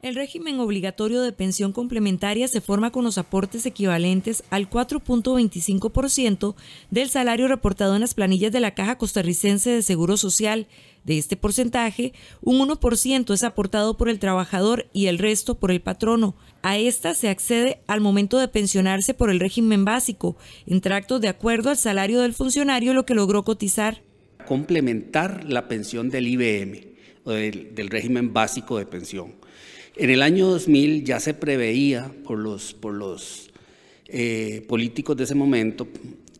El régimen obligatorio de pensión complementaria se forma con los aportes equivalentes al 4.25% del salario reportado en las planillas de la Caja Costarricense de Seguro Social. De este porcentaje, un 1% es aportado por el trabajador y el resto por el patrono. A esta se accede al momento de pensionarse por el régimen básico, en tractos de acuerdo al salario del funcionario lo que logró cotizar. Complementar la pensión del IBM, del régimen básico de pensión. En el año 2000 ya se preveía por los, por los eh, políticos de ese momento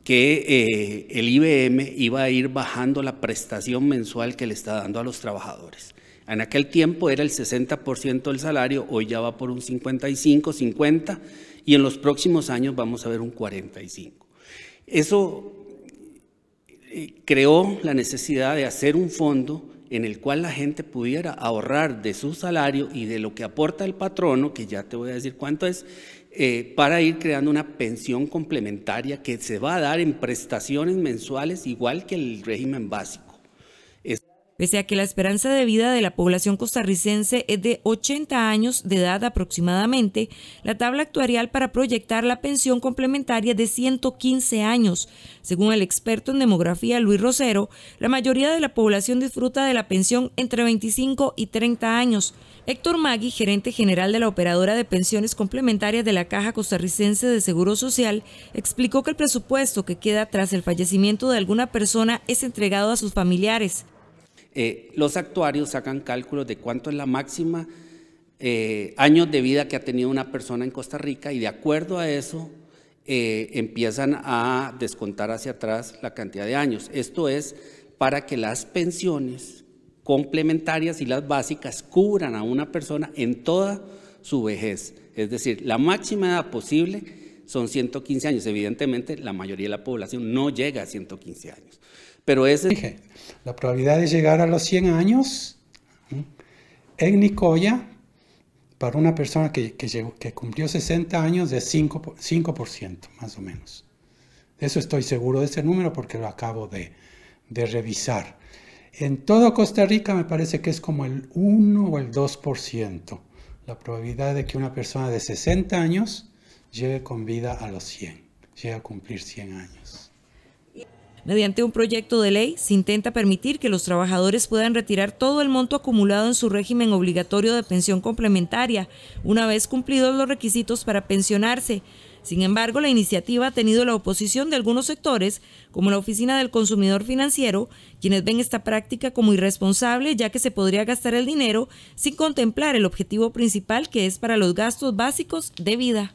que eh, el IBM iba a ir bajando la prestación mensual que le está dando a los trabajadores. En aquel tiempo era el 60% del salario, hoy ya va por un 55, 50 y en los próximos años vamos a ver un 45. Eso eh, creó la necesidad de hacer un fondo en el cual la gente pudiera ahorrar de su salario y de lo que aporta el patrono, que ya te voy a decir cuánto es, eh, para ir creando una pensión complementaria que se va a dar en prestaciones mensuales igual que el régimen básico. Pese a que la esperanza de vida de la población costarricense es de 80 años de edad aproximadamente, la tabla actuarial para proyectar la pensión complementaria de 115 años. Según el experto en demografía Luis Rosero, la mayoría de la población disfruta de la pensión entre 25 y 30 años. Héctor Magui, gerente general de la operadora de pensiones complementarias de la Caja Costarricense de Seguro Social, explicó que el presupuesto que queda tras el fallecimiento de alguna persona es entregado a sus familiares. Eh, los actuarios sacan cálculos de cuánto es la máxima eh, años de vida que ha tenido una persona en Costa Rica y de acuerdo a eso eh, empiezan a descontar hacia atrás la cantidad de años. Esto es para que las pensiones complementarias y las básicas cubran a una persona en toda su vejez. Es decir, la máxima edad posible son 115 años. Evidentemente, la mayoría de la población no llega a 115 años. Pero ese... La probabilidad de llegar a los 100 años en Nicoya, para una persona que, que, cumplió 60 años, de 5%, más o menos. Eso estoy seguro de ese número porque lo acabo de, de revisar. En todo Costa Rica me parece que es como el 1 o el 2% la probabilidad de que una persona de 60 años Lleve con vida a los 100, llegue a cumplir 100 años. Mediante un proyecto de ley se intenta permitir que los trabajadores puedan retirar todo el monto acumulado en su régimen obligatorio de pensión complementaria, una vez cumplidos los requisitos para pensionarse. Sin embargo, la iniciativa ha tenido la oposición de algunos sectores, como la Oficina del Consumidor Financiero, quienes ven esta práctica como irresponsable ya que se podría gastar el dinero sin contemplar el objetivo principal que es para los gastos básicos de vida.